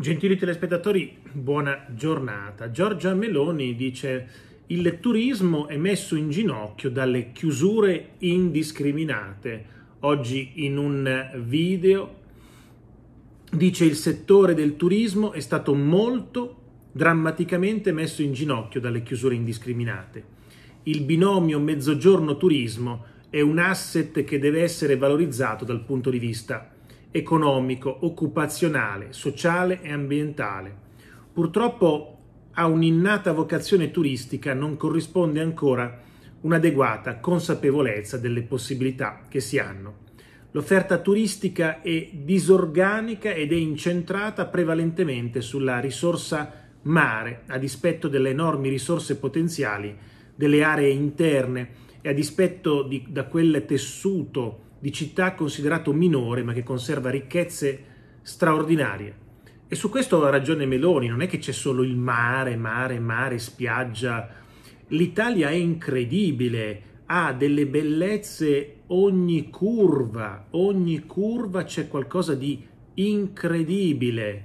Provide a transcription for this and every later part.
Gentili telespettatori, buona giornata. Giorgia Meloni dice il turismo è messo in ginocchio dalle chiusure indiscriminate. Oggi in un video dice il settore del turismo è stato molto drammaticamente messo in ginocchio dalle chiusure indiscriminate. Il binomio mezzogiorno turismo è un asset che deve essere valorizzato dal punto di vista economico, occupazionale, sociale e ambientale. Purtroppo a un'innata vocazione turistica non corrisponde ancora un'adeguata consapevolezza delle possibilità che si hanno. L'offerta turistica è disorganica ed è incentrata prevalentemente sulla risorsa mare, a dispetto delle enormi risorse potenziali delle aree interne e a dispetto di, da quel tessuto di città considerato minore ma che conserva ricchezze straordinarie. E su questo ha ragione Meloni, non è che c'è solo il mare, mare, mare, spiaggia. L'Italia è incredibile, ha delle bellezze ogni curva, ogni curva c'è qualcosa di incredibile.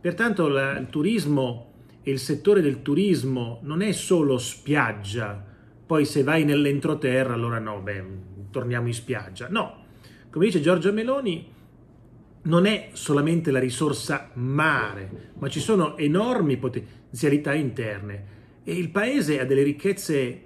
Pertanto la, il turismo e il settore del turismo non è solo spiaggia, poi se vai nell'entroterra allora no, beh, torniamo in spiaggia. No, come dice Giorgia Meloni, non è solamente la risorsa mare, ma ci sono enormi potenzialità interne e il paese ha delle ricchezze eh,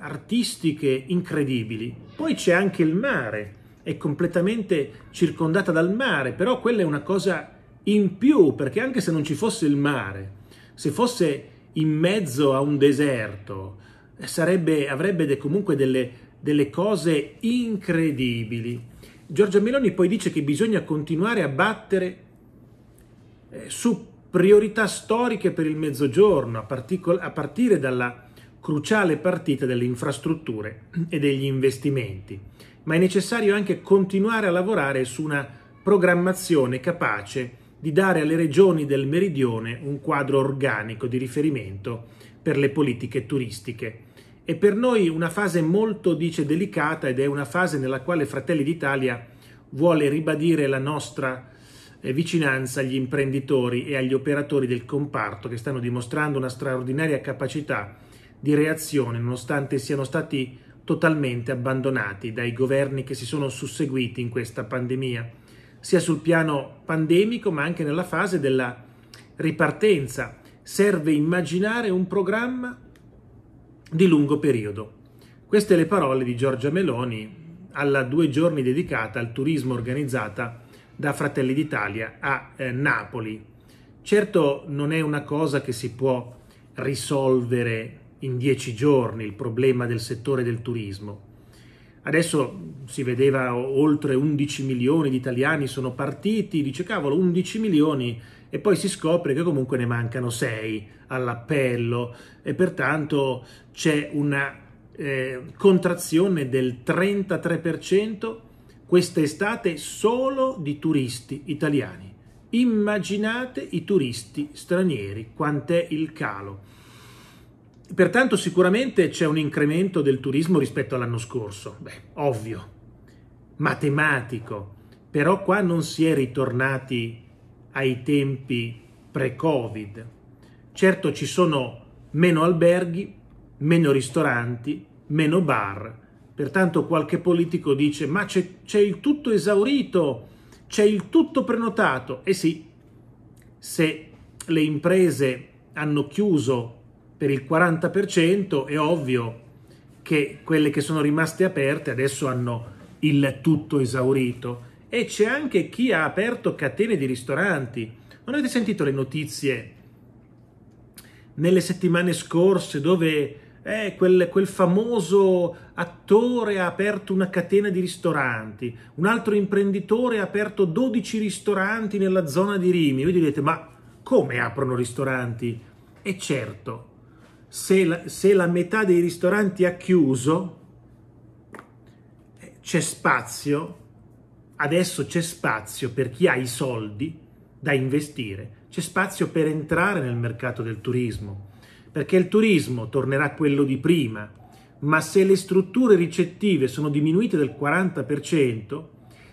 artistiche incredibili. Poi c'è anche il mare, è completamente circondata dal mare, però quella è una cosa in più, perché anche se non ci fosse il mare, se fosse in mezzo a un deserto, eh, sarebbe, avrebbe comunque delle, delle cose incredibili. Giorgia Meloni poi dice che bisogna continuare a battere eh, su priorità storiche per il mezzogiorno, a, partire dalla cruciale partita delle infrastrutture e degli investimenti. Ma è necessario anche continuare a lavorare su una programmazione capace di dare alle regioni del meridione un quadro organico di riferimento per le politiche turistiche è per noi una fase molto, dice, delicata ed è una fase nella quale Fratelli d'Italia vuole ribadire la nostra eh, vicinanza agli imprenditori e agli operatori del comparto che stanno dimostrando una straordinaria capacità di reazione nonostante siano stati totalmente abbandonati dai governi che si sono susseguiti in questa pandemia, sia sul piano pandemico ma anche nella fase della ripartenza. Serve immaginare un programma di lungo periodo. Queste le parole di Giorgia Meloni alla due giorni dedicata al turismo organizzata da Fratelli d'Italia a eh, Napoli. Certo non è una cosa che si può risolvere in dieci giorni il problema del settore del turismo. Adesso si vedeva oltre 11 milioni di italiani sono partiti, dice cavolo 11 milioni e poi si scopre che comunque ne mancano 6 all'appello e pertanto c'è una eh, contrazione del 33% questa estate solo di turisti italiani. Immaginate i turisti stranieri, quant'è il calo. Pertanto sicuramente c'è un incremento del turismo rispetto all'anno scorso, beh, ovvio, matematico, però qua non si è ritornati ai tempi pre-Covid. Certo ci sono meno alberghi, meno ristoranti, meno bar, pertanto qualche politico dice ma c'è, c'è il tutto esaurito, c'è il tutto prenotato. E eh sì, se le imprese hanno chiuso per il 40% è ovvio che quelle che sono rimaste aperte adesso hanno il tutto esaurito e c'è anche chi ha aperto catene di ristoranti. Non avete sentito le notizie nelle settimane scorse dove eh, quel, quel, famoso attore ha aperto una catena di ristoranti, un altro imprenditore ha aperto 12 ristoranti nella zona di Rimi. Voi direte, ma come aprono ristoranti? E certo, se la, se la metà dei ristoranti ha chiuso, eh, c'è spazio adesso c'è spazio per chi ha i soldi da investire, c'è spazio per entrare nel mercato del turismo, perché il turismo tornerà quello di prima, ma se le strutture ricettive sono diminuite del 40%,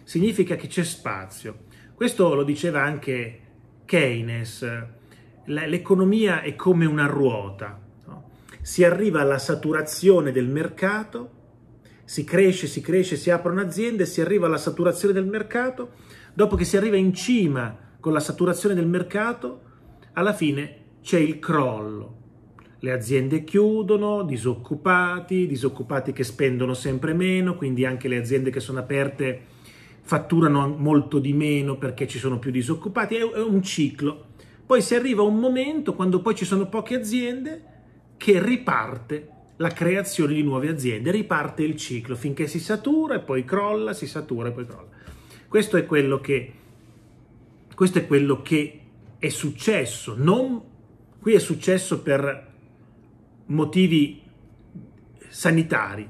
significa che c'è spazio. Questo lo diceva anche Keynes, l'economia è come una ruota, no? si arriva alla saturazione del mercato si cresce, si cresce, si aprono aziende, si arriva alla saturazione del mercato, dopo che si arriva in cima con la saturazione del mercato, alla fine c'è il crollo. Le aziende chiudono, disoccupati, disoccupati che spendono sempre meno, quindi anche le aziende che sono aperte fatturano molto di meno perché ci sono più disoccupati, è un ciclo. Poi si arriva a un momento quando poi ci sono poche aziende che riparte la creazione di nuove aziende, riparte il ciclo finché si satura e poi crolla, si satura e poi crolla. Questo è quello che, questo è, quello che è successo, non, qui è successo per motivi sanitari,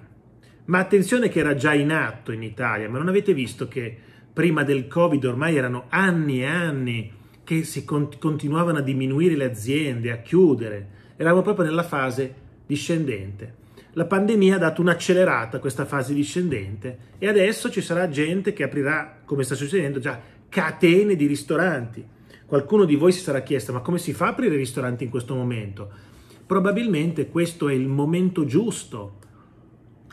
ma attenzione che era già in atto in Italia, ma non avete visto che prima del Covid ormai erano anni e anni che si continuavano a diminuire le aziende, a chiudere, eravamo proprio nella fase discendente. La pandemia ha dato un'accelerata a questa fase discendente e adesso ci sarà gente che aprirà, come sta succedendo già, catene di ristoranti. Qualcuno di voi si sarà chiesto ma come si fa a aprire i ristoranti in questo momento? Probabilmente questo è il momento giusto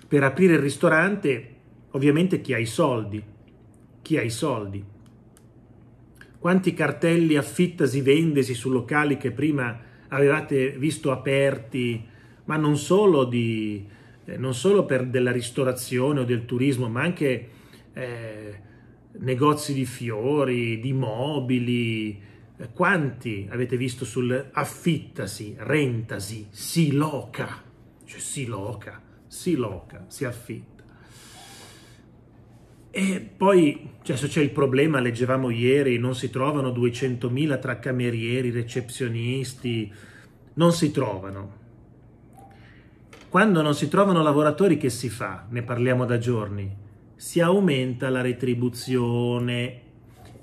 per aprire il ristorante, ovviamente chi ha i soldi, chi ha i soldi. Quanti cartelli affittasi vendesi su locali che prima avevate visto aperti ma non solo, di, eh, non solo per della ristorazione o del turismo, ma anche eh, negozi di fiori, di mobili. Eh, quanti avete visto sul affittasi, rentasi, si loca, cioè si loca, si loca, si affitta. E poi cioè, c'è il problema, leggevamo ieri, non si trovano 200.000 tra camerieri, recepzionisti, non si trovano. Quando non si trovano lavoratori che si fa? Ne parliamo da giorni. Si aumenta la retribuzione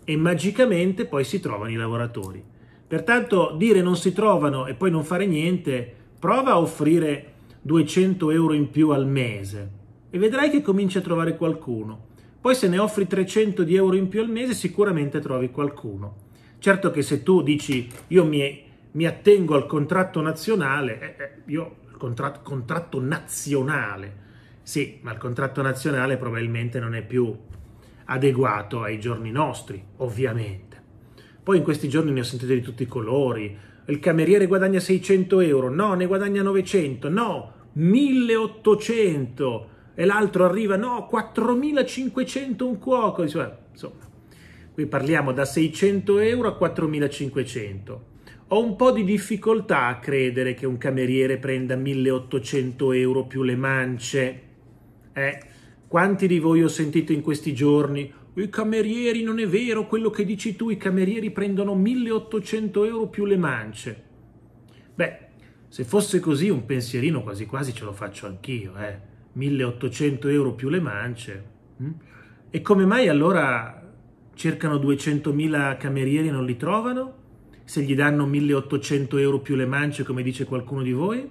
e magicamente poi si trovano i lavoratori. Pertanto dire non si trovano e poi non fare niente, prova a offrire 200 euro in più al mese e vedrai che cominci a trovare qualcuno. Poi se ne offri 300 di euro in più al mese sicuramente trovi qualcuno. Certo che se tu dici io mi, mi attengo al contratto nazionale, eh, eh, io contratto, contratto nazionale. Sì, ma il contratto nazionale probabilmente non è più adeguato ai giorni nostri, ovviamente. Poi in questi giorni ne ho sentite di tutti i colori. Il cameriere guadagna 600 euro, no, ne guadagna 900, no, 1800 e l'altro arriva, no, 4500 un cuoco. Insomma, qui parliamo da 600 euro a 4500. Ho un po' di difficoltà a credere che un cameriere prenda 1800 euro più le mance. Eh, quanti di voi ho sentito in questi giorni? I camerieri, non è vero quello che dici tu, i camerieri prendono 1800 euro più le mance. Beh, se fosse così un pensierino quasi quasi ce lo faccio anch'io, eh. 1800 euro più le mance. Hm? E come mai allora cercano 200.000 camerieri e non li trovano? se gli danno 1800 euro più le mance, come dice qualcuno di voi?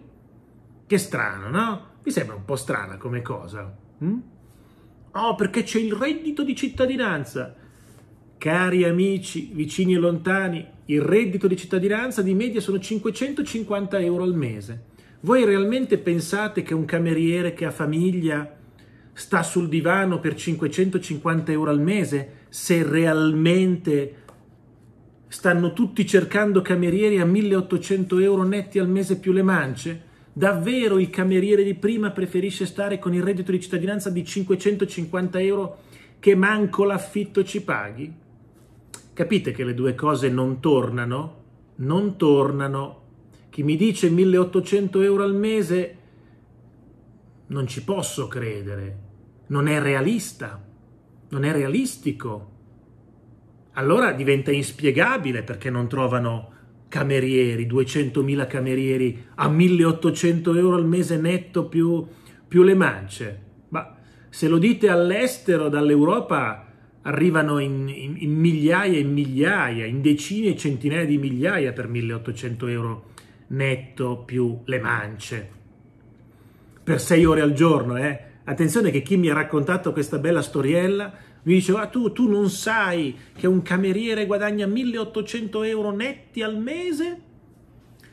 Che strano, no? Mi sembra un po' strana come cosa. Hm? Oh, perché c'è il reddito di cittadinanza. Cari amici, vicini e lontani, il reddito di cittadinanza di media sono 550 euro al mese. Voi realmente pensate che un cameriere che ha famiglia sta sul divano per 550 euro al mese se realmente Stanno tutti cercando camerieri a 1800 euro netti al mese più le mance? Davvero il cameriere di prima preferisce stare con il reddito di cittadinanza di 550 euro che manco l'affitto ci paghi? Capite che le due cose non tornano? Non tornano. Chi mi dice 1800 euro al mese non ci posso credere. Non è realista. Non è realistico allora diventa inspiegabile perché non trovano camerieri, 200.000 camerieri a 1.800 euro al mese netto più, più le mance. Ma se lo dite all'estero, dall'Europa, arrivano in, in, in, migliaia e migliaia, in decine e centinaia di migliaia per 1.800 euro netto più le mance. Per sei ore al giorno, eh? Attenzione che chi mi ha raccontato questa bella storiella mi dice ah, tu, tu non sai che un cameriere guadagna 1800 euro netti al mese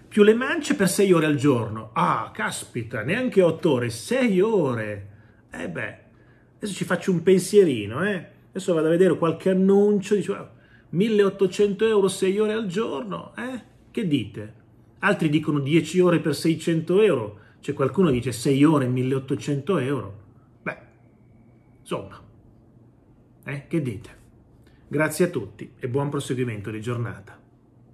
più le mance per 6 ore al giorno. Ah, caspita, neanche 8 ore, 6 ore. eh beh, adesso ci faccio un pensierino, eh. Adesso vado a vedere qualche annuncio, diceva ah, 1800 euro, 6 ore al giorno, eh. Che dite? Altri dicono 10 ore per 600 euro. C'è qualcuno che dice 6 ore, 1800 euro. Insomma, eh, che dite? Grazie a tutti e buon proseguimento di giornata.